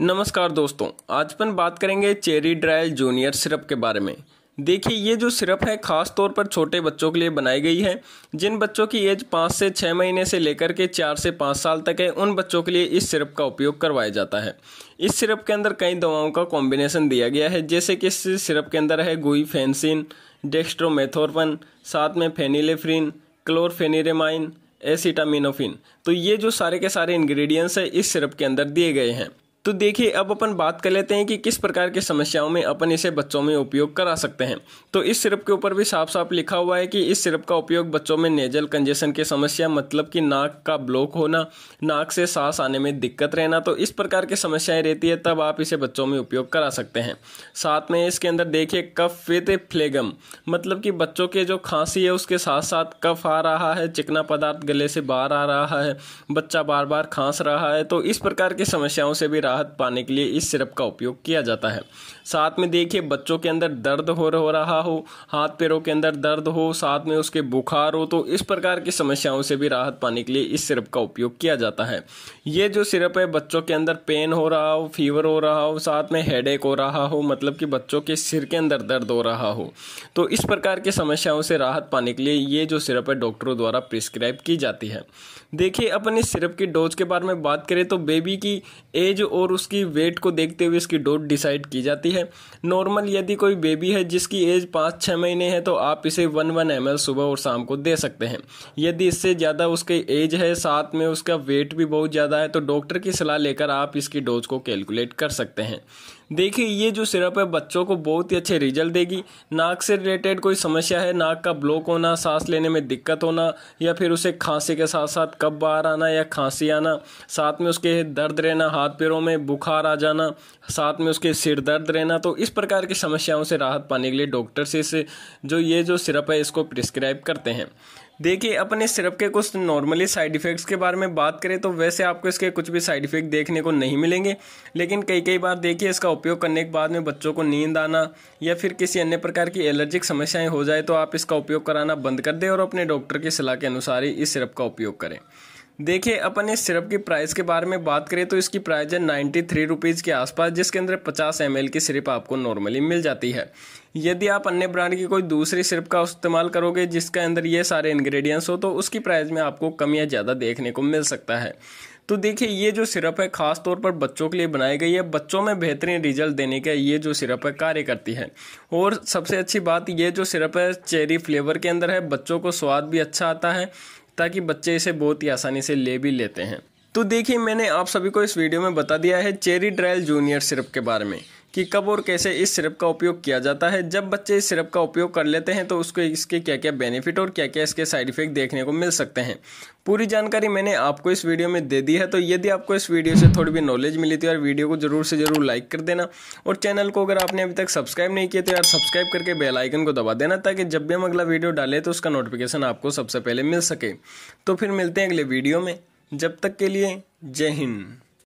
नमस्कार दोस्तों आज अपन बात करेंगे चेरी ड्रायल जूनियर सिरप के बारे में देखिए ये जो सिरप है ख़ास तौर पर छोटे बच्चों के लिए बनाई गई है जिन बच्चों की एज पाँच से छः महीने से लेकर के चार से पाँच साल तक है उन बच्चों के लिए इस सिरप का उपयोग करवाया जाता है इस सिरप के अंदर कई दवाओं का कॉम्बिनेशन दिया गया है जैसे कि इस सिरप के अंदर है गुई फेंसिन डेक्स्ट्रोमेथोरपन साथ में फेनिलेफ्रिन क्लोरफेनिरेमाइन एसिटामिनोफिन तो ये जो सारे के सारे इंग्रेडिएंट्स हैं इस सिरप के अंदर दिए गए हैं तो देखिए अब अपन बात कर लेते हैं कि किस प्रकार की समस्याओं में अपन इसे बच्चों में उपयोग करा सकते हैं तो इस सिरप के ऊपर भी साफ साफ लिखा हुआ है कि इस सिरप का उपयोग बच्चों में नेजल कंजेशन की समस्या मतलब कि नाक का ब्लॉक होना नाक से सांस आने में दिक्कत रहना तो इस प्रकार की समस्याएं रहती है तब आप इसे बच्चों में उपयोग करा सकते हैं साथ में इसके अंदर देखिए कफ विद फ्लेगम मतलब कि बच्चों के जो खांसी है उसके साथ साथ कफ आ रहा है चिकना पदार्थ गले से बाहर आ रहा है बच्चा बार बार खांस रहा है तो इस प्रकार की समस्याओं से भी राहत पाने के लिए इस सिरप का उपयोग किया जाता है साथ में देखिए बच्चों के अंदर दर्द हो रहा हो हाथ पैरों के अंदर दर्द हो साथ में उसके बुखार हो तो इस प्रकार की समस्याओं से भी राहत पाने के लिए इस सिरप का उपयोग किया जाता है ये जो सिरप है बच्चों के अंदर पेन हो रहा हो फीवर हो रहा हो साथ में हेड हो रहा हो मतलब कि बच्चों के सिर के अंदर दर्द हो रहा हो तो इस प्रकार की समस्याओं से राहत पाने के लिए ये जो सिरप है डॉक्टरों द्वारा प्रिस्क्राइब की जाती है देखिए अपने सिरप की डोज के बारे में बात करें तो बेबी की एज और और उसकी वेट को देखते हुए इसकी डोट डिसाइड की जाती है नॉर्मल यदि कोई बेबी है जिसकी एज पाँच छः महीने है तो आप इसे वन वन एम सुबह और शाम को दे सकते हैं यदि इससे ज़्यादा उसकी एज है साथ में उसका वेट भी बहुत ज़्यादा है तो डॉक्टर की सलाह लेकर आप इसकी डोज को कैलकुलेट कर सकते हैं देखिए ये जो सिरप है बच्चों को बहुत ही अच्छे रिजल्ट देगी नाक से रिलेटेड कोई समस्या है नाक का ब्लॉक होना सांस लेने में दिक्कत होना या फिर उसे खांसी के साथ साथ कब बाहर आना या खांसी आना साथ में उसके दर्द रहना हाथ पैरों में बुखार आ जाना साथ में उसके सिर दर्द रहना तो इस प्रकार की समस्याओं से राहत पाने के लिए डॉक्टर से जो ये जो सिरप है इसको प्रिस्क्राइब करते हैं देखिए अपने सिरप के कुछ नॉर्मली साइड इफ़ेक्ट्स के बारे में बात करें तो वैसे आपको इसके कुछ भी साइड इफ़ेक्ट देखने को नहीं मिलेंगे लेकिन कई कई बार देखिए इसका उपयोग करने के बाद में बच्चों को नींद आना या फिर किसी अन्य प्रकार की एलर्जिक समस्याएं हो जाए तो आप इसका उपयोग कराना बंद कर दें और अपने डॉक्टर की सलाह के अनुसार ही इस सिरप का उपयोग करें देखिए अपन इस सिरप की प्राइस के बारे में बात करें तो इसकी प्राइस है नाइन्टी थ्री रुपीज़ के आसपास जिसके अंदर पचास एम की सिरप आपको नॉर्मली मिल जाती है यदि आप अन्य ब्रांड की कोई दूसरी सिरप का इस्तेमाल करोगे जिसके अंदर ये सारे इंग्रेडिएंट्स हो तो उसकी प्राइस में आपको कम या ज़्यादा देखने को मिल सकता है तो देखिए ये जो सिरप है खास तौर पर बच्चों के लिए बनाई गई है बच्चों में बेहतरीन रिजल्ट देने का ये जो सिरप है कार्य करती है और सबसे अच्छी बात ये जो सिरप है चेरी फ्लेवर के अंदर है बच्चों को स्वाद भी अच्छा आता है ताकि बच्चे इसे बहुत ही आसानी से ले भी लेते हैं तो देखिए मैंने आप सभी को इस वीडियो में बता दिया है चेरी ट्रायल जूनियर सिरप के बारे में कि कब और कैसे इस सिरप का उपयोग किया जाता है जब बच्चे इस सिरप का उपयोग कर लेते हैं तो उसको इसके क्या क्या बेनिफिट और क्या क्या इसके साइड इफेक्ट देखने को मिल सकते हैं पूरी जानकारी मैंने आपको इस वीडियो में दे दी है तो यदि आपको इस वीडियो से थोड़ी भी नॉलेज मिली थी तो यार वीडियो को जरूर से जरूर लाइक कर देना और चैनल को अगर आपने अभी तक सब्सक्राइब नहीं किया तो यार सब्सक्राइब करके बेल आइकन को दबा देना ताकि जब भी हम अगला वीडियो डालें तो उसका नोटिफिकेशन आपको सबसे पहले मिल सके तो फिर मिलते हैं अगले वीडियो में जब तक के लिए जय हिंद